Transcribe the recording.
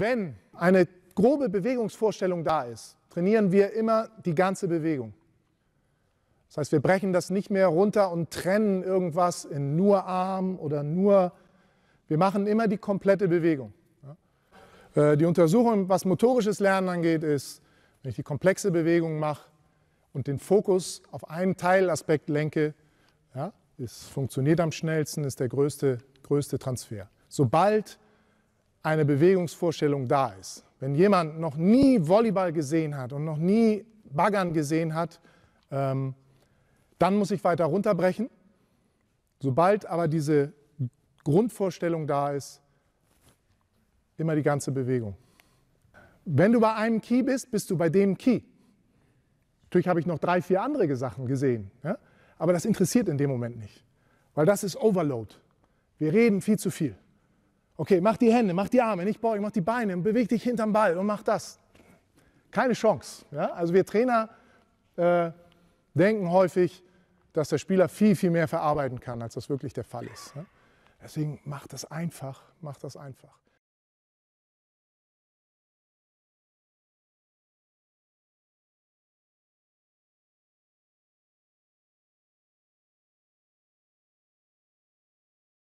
Wenn eine grobe Bewegungsvorstellung da ist, trainieren wir immer die ganze Bewegung. Das heißt, wir brechen das nicht mehr runter und trennen irgendwas in nur Arm oder nur. Wir machen immer die komplette Bewegung. Äh, die Untersuchung, was motorisches Lernen angeht, ist, wenn ich die komplexe Bewegung mache und den Fokus auf einen Teilaspekt lenke, ja, es funktioniert am schnellsten, ist der größte, größte Transfer. Sobald eine Bewegungsvorstellung da ist. Wenn jemand noch nie Volleyball gesehen hat und noch nie Baggern gesehen hat, ähm, dann muss ich weiter runterbrechen. Sobald aber diese Grundvorstellung da ist, immer die ganze Bewegung. Wenn du bei einem Key bist, bist du bei dem Key. Natürlich habe ich noch drei, vier andere Sachen gesehen, ja? aber das interessiert in dem Moment nicht, weil das ist Overload. Wir reden viel zu viel. Okay, mach die Hände, mach die Arme, nicht beugen, mach die Beine, beweg dich hinterm Ball und mach das. Keine Chance. Ja? Also wir Trainer äh, denken häufig, dass der Spieler viel, viel mehr verarbeiten kann, als das wirklich der Fall ist. Ne? Deswegen mach das einfach, mach das einfach.